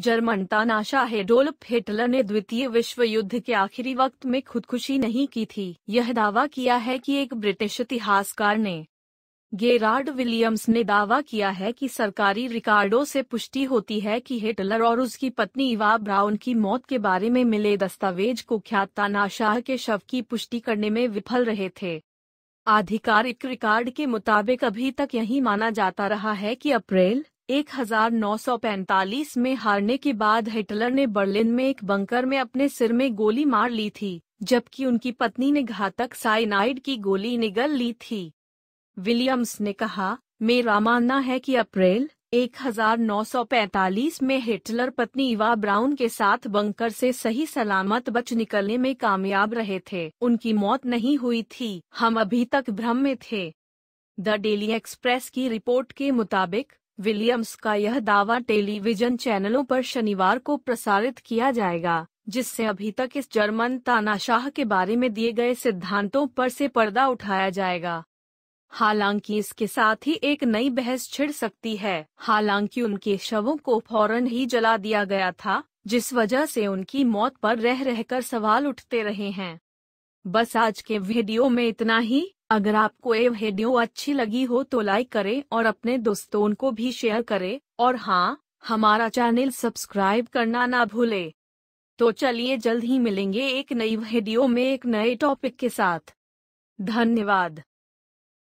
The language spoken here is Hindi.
जर्मन तानाशाह एडोल्फ हिटलर ने द्वितीय विश्व युद्ध के आखिरी वक्त में खुदकुशी नहीं की थी यह दावा किया है कि एक ब्रिटिश इतिहासकार ने गेरार्ड विलियम्स ने दावा किया है कि सरकारी रिकार्डो से पुष्टि होती है कि हिटलर और उसकी पत्नी इवा ब्राउन की मौत के बारे में मिले दस्तावेज को ख्यात तानाशाह के शव की पुष्टि करने में विफल रहे थे आधिकारिक रिकॉर्ड के मुताबिक अभी तक यही माना जाता रहा है कि अप्रैल 1945 में हारने के बाद हिटलर ने बर्लिन में एक बंकर में अपने सिर में गोली मार ली थी जबकि उनकी पत्नी ने घातक साइनाइड की गोली निगल ली थी विलियम्स ने कहा मेरा मानना है कि अप्रैल 1945 में हिटलर पत्नी इवा ब्राउन के साथ बंकर से सही सलामत बच निकलने में कामयाब रहे थे उनकी मौत नहीं हुई थी हम अभी तक भ्रम में थे द डेली एक्सप्रेस की रिपोर्ट के मुताबिक विलियम्स का यह दावा टेलीविजन चैनलों पर शनिवार को प्रसारित किया जाएगा जिससे अभी तक इस जर्मन तानाशाह के बारे में दिए गए सिद्धांतों पर से पर्दा उठाया जाएगा हालांकि इसके साथ ही एक नई बहस छिड़ सकती है हालांकि उनके शवों को फौरन ही जला दिया गया था जिस वजह से उनकी मौत पर रह रहकर सवाल उठते रहे हैं बस आज के वीडियो में इतना ही अगर आपको ये वीडियो अच्छी लगी हो तो लाइक करें और अपने दोस्तों को भी शेयर करें और हाँ हमारा चैनल सब्सक्राइब करना ना भूले तो चलिए जल्द ही मिलेंगे एक नई वीडियो में एक नए टॉपिक के साथ धन्यवाद